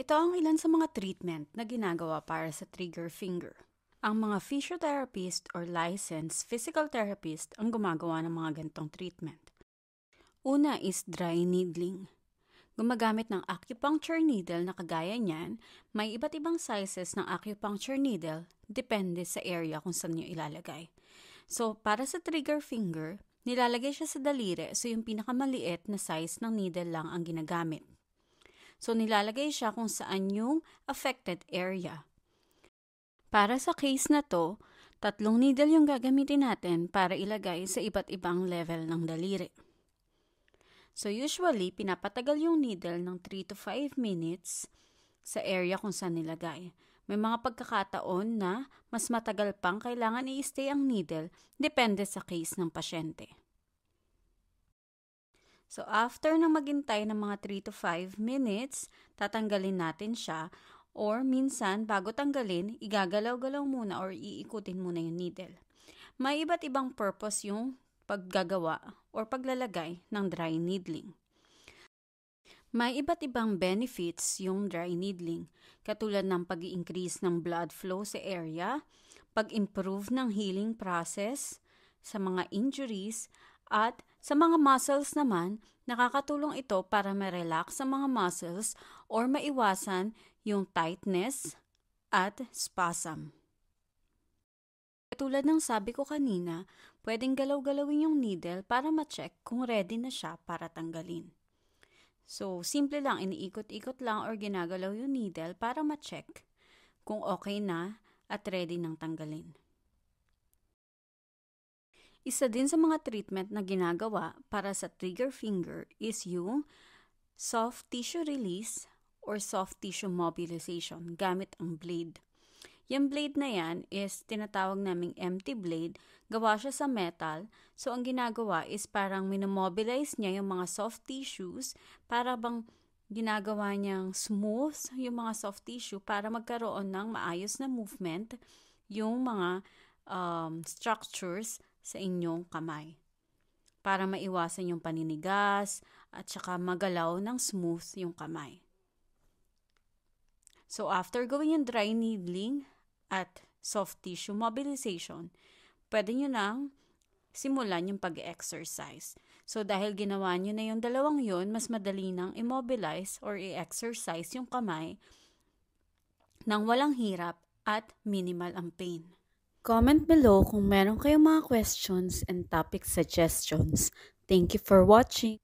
Ito ang ilan sa mga treatment na ginagawa para sa trigger finger. Ang mga physiotherapist or licensed physical therapist ang gumagawa ng mga gantong treatment. Una is dry needling. Gumagamit ng acupuncture needle na kagaya niyan, may iba't ibang sizes ng acupuncture needle depende sa area kung saan niyo ilalagay. So, para sa trigger finger, nilalagay siya sa daliri so yung pinakamaliit na size ng needle lang ang ginagamit. So nilalagay siya kung saan yung affected area. Para sa case na to, tatlong needle yung gagamitin natin para ilagay sa iba't ibang level ng daliri. So usually, pinapatagal yung needle ng 3 to 5 minutes sa area kung saan nilagay. May mga pagkakataon na mas matagal pang kailangan i-stay ang needle depende sa case ng pasyente. So, after na maghintay ng mga 3 to 5 minutes, tatanggalin natin siya. Or minsan, bago tanggalin, igagalaw-galaw muna or iikutin muna yung needle. May iba't ibang purpose yung paggagawa or paglalagay ng dry needling. May iba't ibang benefits yung dry needling, katulad ng pag increase ng blood flow sa area, pag-improve ng healing process, sa mga injuries, at sa mga muscles naman, nakakatulong ito para ma-relax ang mga muscles or maiwasan yung tightness at spasm. Katulad ng sabi ko kanina, pwedeng galaw-galawin yung needle para ma-check kung ready na siya para tanggalin. So, simple lang, iniikot-ikot lang or ginagalaw yung needle para ma-check kung okay na at ready nang tanggalin. Isa din sa mga treatment na ginagawa para sa trigger finger is yung soft tissue release or soft tissue mobilization gamit ang blade. Yung blade na yan is tinatawag naming empty blade. Gawa siya sa metal. So, ang ginagawa is parang minomobilize niya yung mga soft tissues para bang ginagawa niyang smooth yung mga soft tissue para magkaroon ng maayos na movement yung mga um, structures sa inyong kamay para maiwasan yung paninigas at saka magalaw ng smooth yung kamay. So after gawin yung dry needling at soft tissue mobilization, pwede nyo nang simulan yung pag-exercise. So dahil ginawa nyo na yung dalawang yun, mas madali nang immobilize or i-exercise yung kamay nang walang hirap at minimal ang pain. Comment below kung meron kayong mga questions and topic suggestions. Thank you for watching!